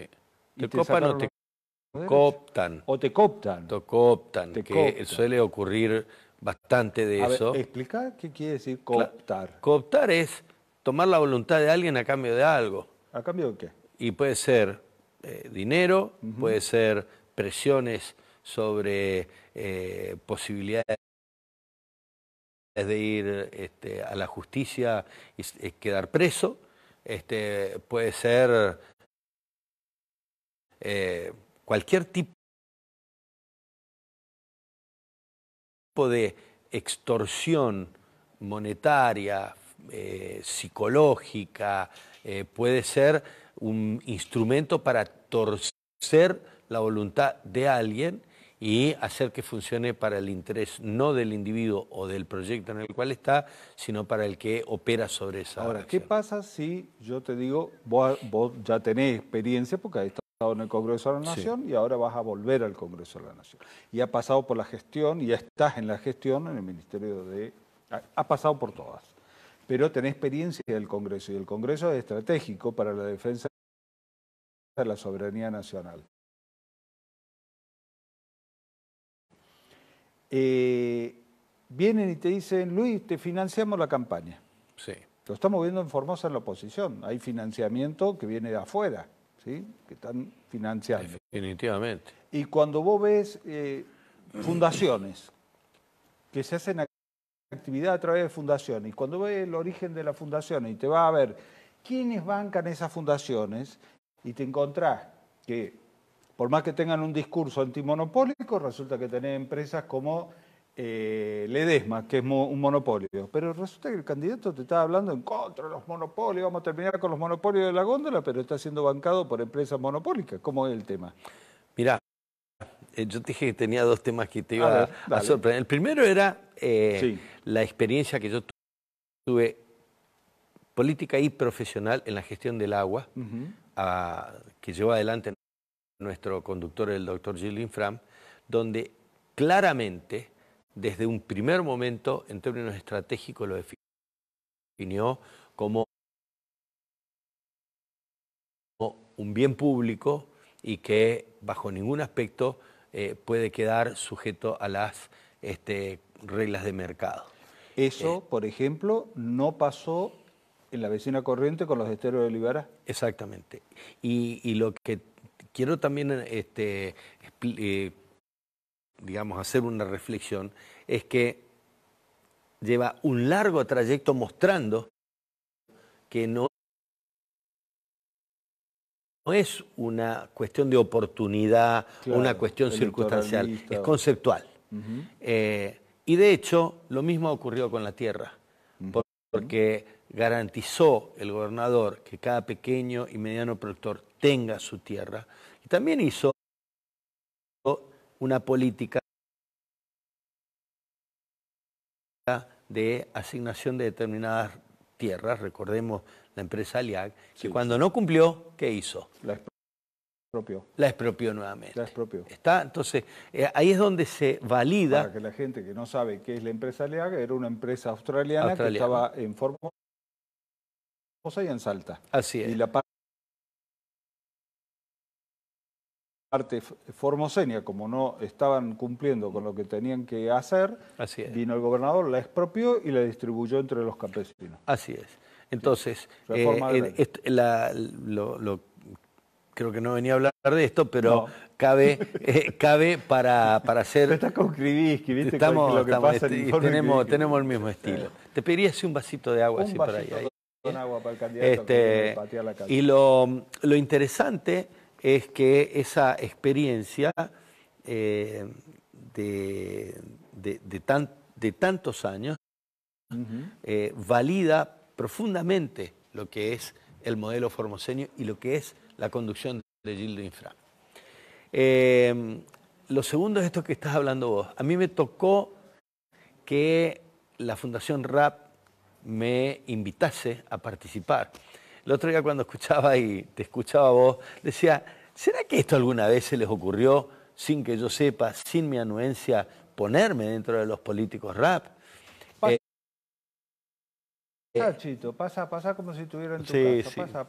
Te, copan o te cooptan. O te cooptan. Te cooptan, que suele ocurrir bastante de eso. Ver, explica qué quiere decir cooptar. cooptar es tomar la voluntad de alguien a cambio de algo. ¿A cambio de qué? Y puede ser eh, dinero, puede ser presiones sobre eh, posibilidades de ir este, a la justicia y, y eh, quedar preso, este, puede ser eh, cualquier tipo de extorsión monetaria, eh, psicológica, eh, puede ser un instrumento para torcer la voluntad de alguien y hacer que funcione para el interés no del individuo o del proyecto en el cual está, sino para el que opera sobre esa. Ahora, ¿qué pasa si yo te digo, vos, ya tenés experiencia porque en el Congreso de la Nación y ahora vas a volver al Congreso de la Nación. Y ha pasado por la gestión, y ya estás en la gestión en el Ministerio de... Ha pasado por todas, pero tenés experiencia del Congreso y el Congreso es estratégico para la defensa de la soberanía nacional. Eh, vienen y te dicen, Luis, te financiamos la campaña. Sí. Lo estamos viendo en Formosa en la oposición. Hay financiamiento que viene de afuera que están financiando. Definitivamente. Y cuando vos ves eh, fundaciones que se hacen actividad a través de fundaciones, y cuando ves el origen de las fundaciones y te vas a ver quiénes bancan esas fundaciones, y te encontrás que por más que tengan un discurso antimonopólico, resulta que tenés empresas como eh, Ledesma, que es un monopolio. Pero resulta que el candidato te estaba hablando en contra de los monopolios, vamos a terminar con los monopolios de la góndola, pero está siendo bancado por empresas monopólicas. ¿Cómo es el tema? Mirá, eh, yo te dije que tenía dos temas que te iba a, sorprender. El primero era eh, la experiencia que yo tuve política y profesional en la gestión del agua, ah, que llevó adelante nuestro conductor, el doctor Gilles Fram, donde claramente desde un primer momento, en términos estratégicos, lo definió como un bien público y que bajo ningún aspecto eh, puede quedar sujeto a las este, reglas de mercado. Eso, eh, por ejemplo, no pasó en la vecina corriente con los esteros de Olivera. Exactamente. Y, lo que quiero también este, eh, digamos, hacer una reflexión, es que lleva un largo trayecto mostrando que no, es una cuestión de oportunidad una cuestión circunstancial, es conceptual. Eh, y de hecho, lo mismo ocurrió con la tierra, porque garantizó el gobernador que cada pequeño y mediano productor tenga su tierra, y también hizo una política de asignación de determinadas tierras, recordemos la empresa Aliag, que cuando no cumplió, ¿qué hizo? La expropió. La expropió nuevamente. La expropió. Está, entonces, eh, ahí es donde se valida... Para que la gente que no sabe qué es la empresa Aliag, era una empresa australiana, que estaba en Formosa y en Salta. Así es. parte formoseña, como no estaban cumpliendo con lo que tenían que hacer, vino el gobernador, la expropió y la distribuyó entre los campesinos. Así es. Entonces, eh, lo, creo que no venía a hablar de esto, pero cabe, eh, cabe para, para hacer... estás con ¿viste? lo que pasa tenemos, tenemos el mismo estilo. Te pediría un vasito de agua, un así vasito para de agua para el candidato este, la calle. Y lo, lo interesante es que esa experiencia eh, de, de, tantos años eh, valida profundamente lo que es el modelo formoseño y lo que es la conducción de Gildo Infra. Em, lo segundo es esto que estás hablando vos. A mí me tocó que la Fundación RAP me invitase a participar. El otro día cuando escuchaba y te escuchaba vos, decía, ¿Será que esto alguna vez se les ocurrió, sin que yo sepa, sin mi anuencia, ponerme dentro de los políticos rap? Pasa, eh, Chito, pasa, pasa como si estuviera en tu sí, casa.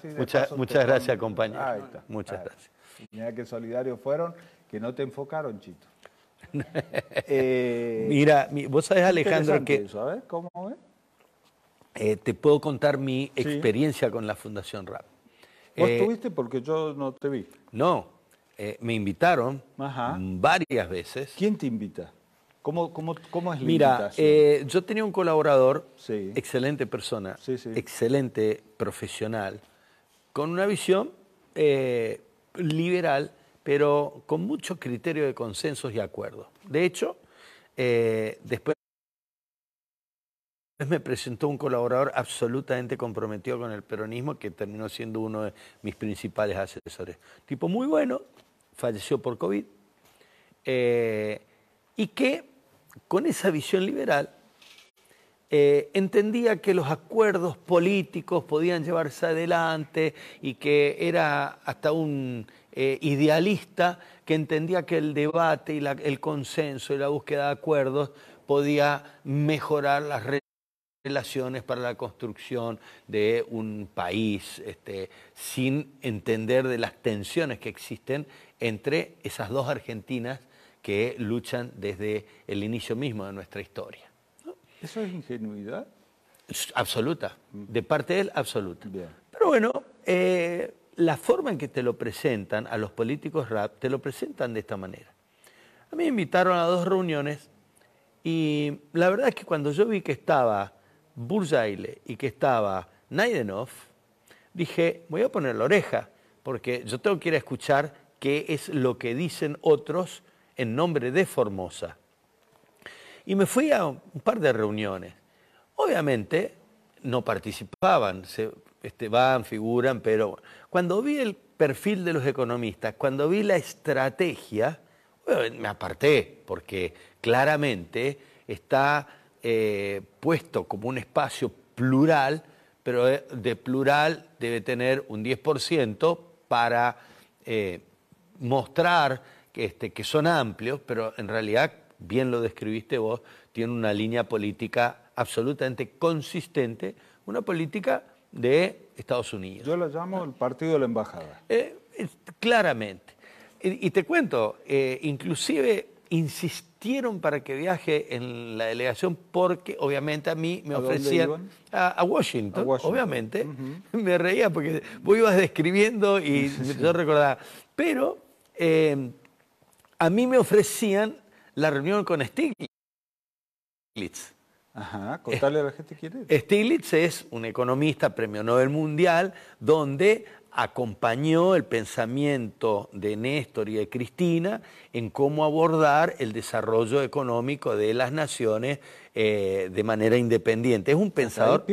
Sí, muchas gracias, compañero. Muchas gracias. Mira qué solidarios fueron, que no te enfocaron, Chito. Eh, Mira, vos sabés, Alejandro, que... ¿eh? cómo te puedo contar mi experiencia con la Fundación Rap. ¿Vos eh, Porque yo no te vi. No, eh, me invitaron varias veces. ¿Quién te invita? ¿Cómo, cómo, es la Mira, invitación? Eh, yo tenía un colaborador, excelente persona, excelente profesional, con una visión liberal, pero con mucho criterio de consensos y acuerdos. De hecho, después me presentó un colaborador absolutamente comprometido con el peronismo que terminó siendo uno de mis principales asesores. Tipo muy bueno, falleció por COVID, eh, y que con esa visión liberal eh, entendía que los acuerdos políticos podían llevarse adelante y que era hasta un eh, idealista que entendía que el debate y el consenso y la búsqueda de acuerdos podía mejorar las relaciones relaciones para la construcción de un país, este, sin entender de las tensiones que existen entre esas dos Argentinas que luchan desde el inicio mismo de nuestra historia. ¿Eso es ingenuidad? Absoluta, mm. de parte de él absoluta. Pero bueno, eh, la forma en que te lo presentan a los políticos rap, te lo presentan de esta manera. A mí me invitaron a dos reuniones y la verdad es que cuando yo vi que estaba Burzaile y que estaba Naidenov, dije, voy a poner la oreja, porque yo tengo que ir a escuchar qué es lo que dicen otros en nombre de Formosa. Y me fui a un par de reuniones. Obviamente no participaban, se, este, van, figuran, pero cuando vi el perfil de los economistas, cuando vi la estrategia, me aparté, porque claramente está eh, puesto como un espacio plural, pero de plural debe tener un 10% para eh, mostrar que, este, que son amplios, pero en realidad, bien lo describiste vos, tiene una línea política absolutamente consistente, una política de Estados Unidos. Yo la llamo el partido de la embajada. Eh, claramente. Y, te cuento, inclusive insistieron para que viaje en la delegación porque obviamente a mí me ofrecían a, Washington, obviamente. Me reía porque vos ibas describiendo y yo recordaba. Pero eh, a mí me ofrecían la reunión con Stiglitz. Ajá, contarle a la gente quiere es. Stiglitz es un economista, premio Nobel Mundial, donde acompañó el pensamiento de Néstor y de Cristina en cómo abordar el desarrollo económico de las naciones eh, de manera independiente. Es un pensador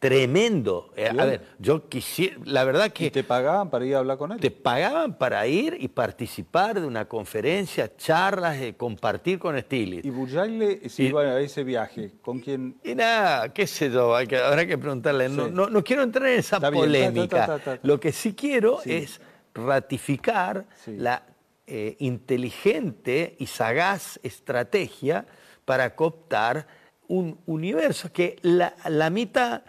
tremendo. Eh, a ver, yo quisiera, la verdad que... te pagaban para ir a hablar con él? Te pagaban para ir y participar de una conferencia, charlas, eh, compartir con Stiglitz. ¿Y Bullaile se iba a ese viaje? ¿Con quién? Y nada, qué sé yo, habrá que preguntarle. No, quiero entrar en esa polémica. Lo que sí quiero es ratificar la eh, inteligente y sagaz estrategia para cooptar un universo que la mitad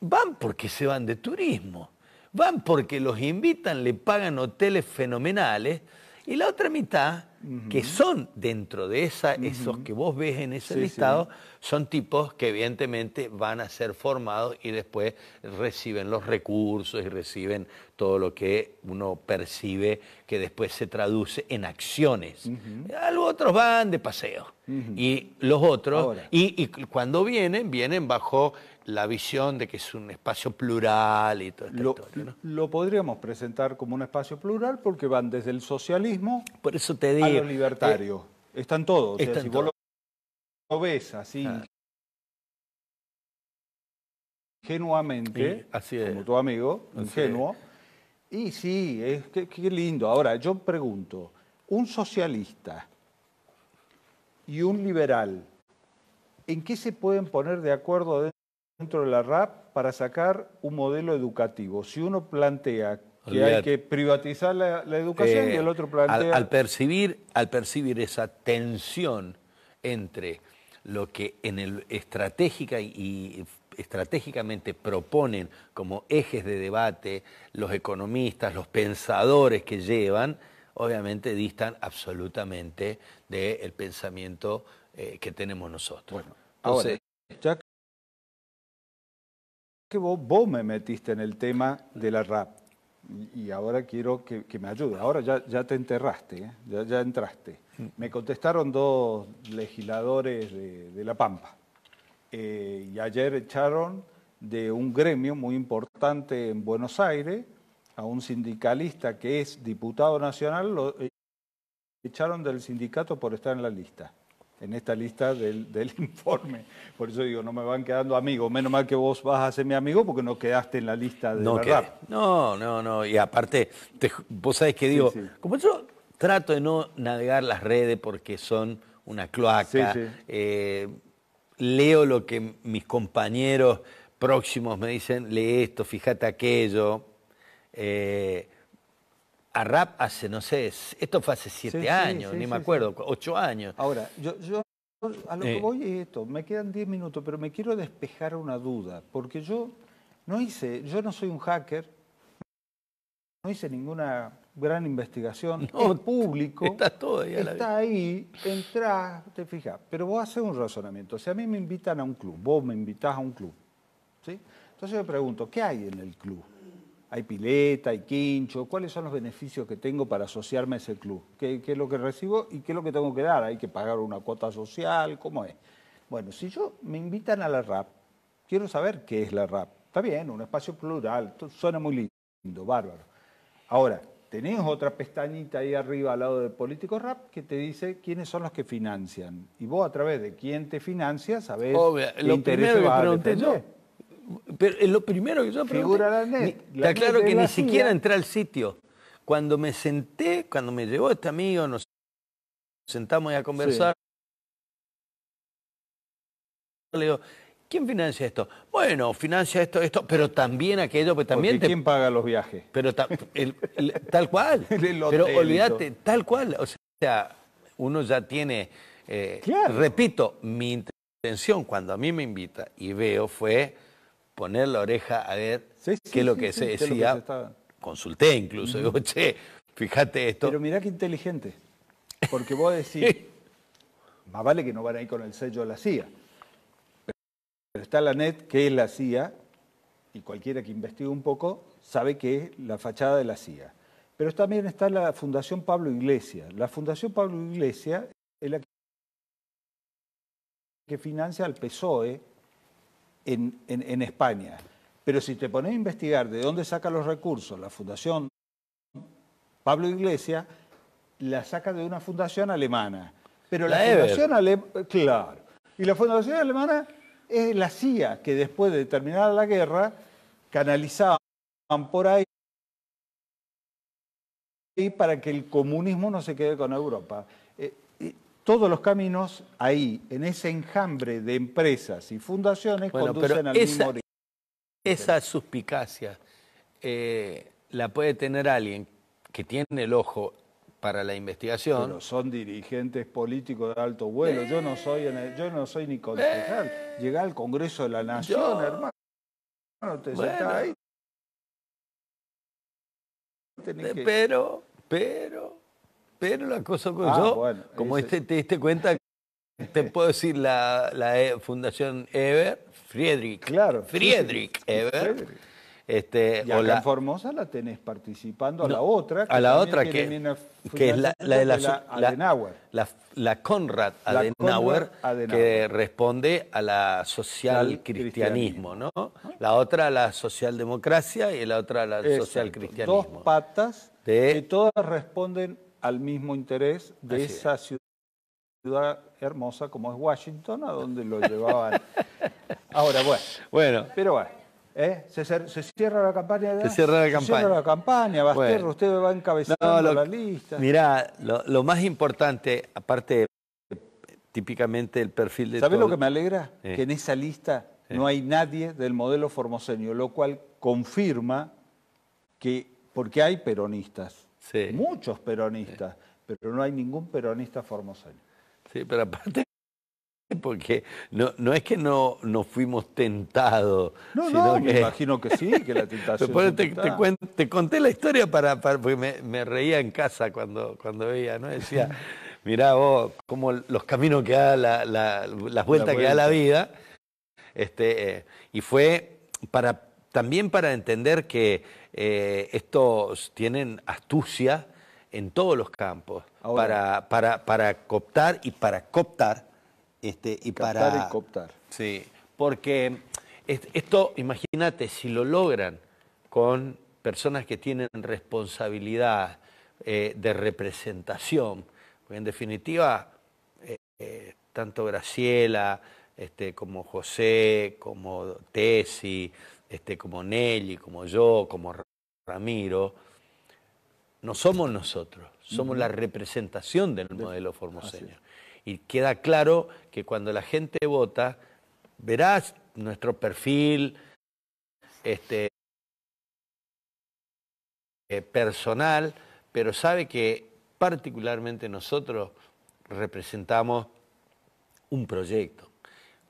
van porque se van de turismo, van porque los invitan, le pagan hoteles fenomenales, y la otra mitad, que son dentro de esa, esos que vos ves en ese listado, son tipos que evidentemente van a ser formados y después reciben los recursos y reciben todo lo que uno percibe que después se traduce en acciones. Los otros van de paseo y los otros, y, cuando vienen, vienen bajo la visión de que es un espacio plural y todo esto lo, podríamos presentar como un espacio plural porque van desde el socialismo Por eso a lo libertario. Eh, están todos. O vos lo ves así genuamente ingenuamente, así como tu amigo, ingenuo, y sí, qué, qué lindo. Ahora, yo pregunto, un socialista y un liberal, ¿en qué se pueden poner de acuerdo de dentro de la RAP para sacar un modelo educativo. Si uno plantea que hay que privatizar la, educación y el otro eh, plantea... Al, percibir, al percibir esa tensión entre lo que en el estratégica y estratégicamente proponen como ejes de debate los economistas, los pensadores que llevan, obviamente distan absolutamente del pensamiento eh, que tenemos nosotros. Bueno, Entonces, que vos, me metiste en el tema de la rap y ahora quiero que, me ayude. Ahora ya, ya te enterraste, ¿eh? ya, entraste. Me contestaron dos legisladores de, La Pampa eh, y ayer echaron de un gremio muy importante en Buenos Aires a un sindicalista que es diputado nacional, lo eh, echaron del sindicato por estar en la lista en esta lista del, informe. Por eso digo, no me van quedando amigos. Menos mal que vos vas a ser mi amigo porque no quedaste en la lista de no verdad. No, no, no. Y aparte, vos sabés que digo, como yo trato de no navegar las redes porque son una cloaca, eh, leo lo que mis compañeros próximos me dicen, lee esto, fíjate aquello. Eh, a rap hace, no sé, esto fue hace siete años, ni me acuerdo, ocho años. Ahora, yo, yo a lo que eh. voy es esto, me quedan diez minutos, pero me quiero despejar una duda, porque yo no hice, yo no soy un hacker, no hice ninguna gran investigación, público, está, todo ahí, está ahí, entra te fijas, pero vos haces un razonamiento, si a mí me invitan a un club, vos me invitás a un club, ¿sí? Entonces yo pregunto, ¿qué hay en el club? hay pileta, hay quincho, cuáles son los beneficios que tengo para asociarme a ese club, ¿Qué, es lo que recibo y qué es lo que tengo que dar, hay que pagar una cuota social, ¿cómo es? Bueno, si yo me invitan a la RAP, quiero saber qué es la RAP. Está bien, un espacio plural, suena muy lindo, bárbaro. Ahora, tenés otra pestañita ahí arriba al lado de político Rap que te dice quiénes son los que financian. Y vos a través de quién te financia sabés Obvio, lo primero que pero es eh, lo primero que yo Figura está claro que ni siquiera entré al sitio. Cuando me senté, cuando me llevó este amigo, nos sentamos a conversar. Le digo, ¿quién financia esto? Bueno, financia esto, esto, pero también aquello, pues también ¿Quién paga los viajes? Pero tal cual. pero olvídate, tal cual. O sea, uno ya tiene. Eh, repito, mi intención cuando a mí me invita y veo fue poner la oreja a ver qué es lo que se decía. Consulté incluso, che, fíjate esto. Pero mirá qué inteligente, porque vos decís, más vale que no van a ir con el sello de la CIA. Pero está la NET, que es la CIA, y cualquiera que investigue un poco sabe que es la fachada de la CIA. Pero también está la Fundación Pablo Iglesias. La Fundación Pablo Iglesias es la que financia al PSOE en, España. Pero si te pones a investigar de dónde saca los recursos la Fundación Pablo Iglesias, la saca de una fundación alemana. Pero la, fundación alemana, claro. Y la fundación alemana es la CIA que después de terminar la guerra canalizaban por ahí para que el comunismo no se quede con Europa. Eh, todos los caminos ahí, en ese enjambre de empresas y fundaciones, conducen al esa, mismo Esa suspicacia eh, la puede tener alguien que tiene el ojo para la investigación. Pero son dirigentes políticos de alto vuelo. yo no soy, yo no soy ni concejal. Eh. Llegar al Congreso de la Nación, hermano. Te ahí. Eh, pero, pero pero la cosa que ah, yo, como este, te diste cuenta, te puedo decir la, e, Fundación Ever, Friedrich. Claro. Friedrich Ever. Este, y la, Formosa la tenés participando a la otra. Que a la otra que, es la, de la, Adenauer. La, Conrad Adenauer, que responde a la social cristianismo, ¿no? La otra a la socialdemocracia y la otra a la social cristianismo. Dos patas de, que todas responden al mismo interés de esa ciudad hermosa como es Washington, a donde lo llevaban. Ahora, bueno. Bueno. Pero bueno. ¿eh? Se, cierra la campaña. Se cierra la campaña. Se cierra la usted va encabezando la lista. mira lo, más importante, aparte típicamente el perfil de... ¿Sabes lo que me alegra? Que en esa lista no hay nadie del modelo formoseño, lo cual confirma que porque hay peronistas, muchos peronistas, pero no hay ningún peronista formoseño. Sí, pero aparte, porque no, no es que no nos fuimos tentados. No, sino no, que... me imagino que sí, que la tentación. te, te, conté la historia para, para porque me, reía en casa cuando, cuando veía, ¿no? Decía, mirá vos, como los caminos que da la, la, las vueltas que da la vida. Este, eh, y fue para también para entender que eh, estos tienen astucia en todos los campos para, para, para, cooptar y para cooptar. Este, y cooptar. Sí, porque esto, imagínate, si lo logran con personas que tienen responsabilidad eh, de representación, en definitiva, eh, eh, tanto Graciela este, como José, como Tesi, este, como Nelly, como yo, como Ramiro, no somos nosotros, somos la representación del modelo formoseño. Y queda claro que cuando la gente vota, verás nuestro perfil este, eh, personal, pero sabe que particularmente nosotros representamos un proyecto,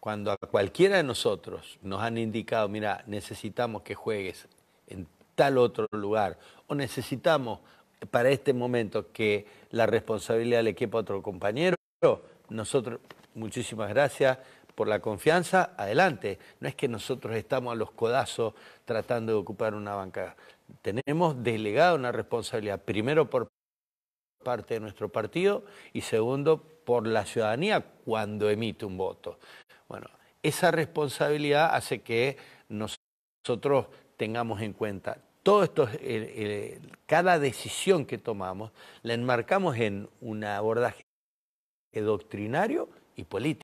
cuando a cualquiera de nosotros nos han indicado, mira, necesitamos que juegues en tal otro lugar, o necesitamos para este momento que la responsabilidad le quepa a otro compañero, nosotros, muchísimas gracias por la confianza, adelante. No es que nosotros estamos a los codazos tratando de ocupar una banca. Tenemos delegada una responsabilidad, primero por parte de nuestro partido y segundo por la ciudadanía cuando emite un voto. Bueno, esa responsabilidad hace que nosotros tengamos en cuenta todo esto, cada decisión que tomamos, la enmarcamos en un abordaje doctrinario y político.